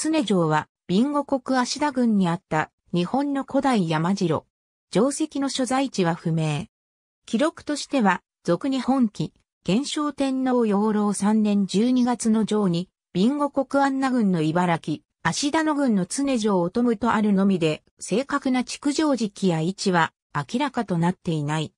常城は、ビンゴ国芦田郡にあった日本の古代山城。城跡の所在地は不明。記録としては、俗日本記、元正天皇養老3年12月の城に、ビンゴ国安那郡の茨城、芦田野郡の常城を富むとあるのみで、正確な築城時期や位置は明らかとなっていない。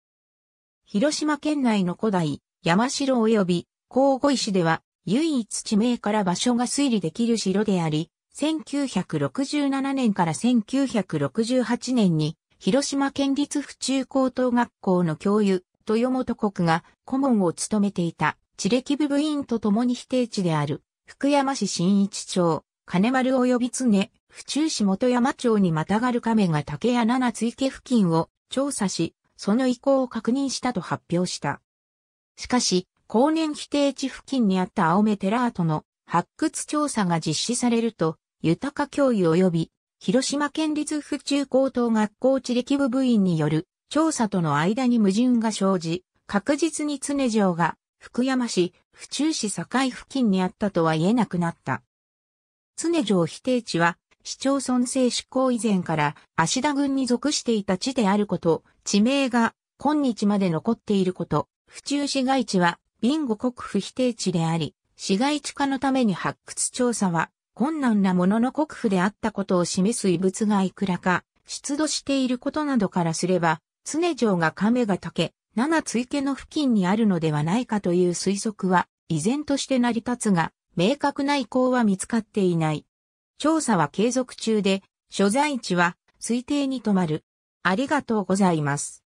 広島県内の古代、山城及び、神々石では、唯一地名から場所が推理できる城であり、1967年から1968年に、広島県立府中高等学校の教諭、豊本国が顧問を務めていた、地歴部部員と共に否定地である、福山市新一町、金丸及び常、府中市元山町にまたがる亀が竹屋七つ池付近を調査し、その意向を確認したと発表した。しかし、後年否定地付近にあった青目寺跡の発掘調査が実施されると、豊か教諭及び、広島県立府中高等学校地力部部員による調査との間に矛盾が生じ、確実に常城が福山市、府中市境付近にあったとは言えなくなった。常城否定地は、市町村制執行以前から芦田郡に属していた地であること、地名が今日まで残っていること、府中市街地はビンゴ国府否定地であり、市街地化のために発掘調査は困難なものの国府であったことを示す遺物がいくらか出土していることなどからすれば、常城が亀ヶけ、七つ池の付近にあるのではないかという推測は依然として成り立つが、明確な意向は見つかっていない。調査は継続中で、所在地は推定に止まる。ありがとうございます。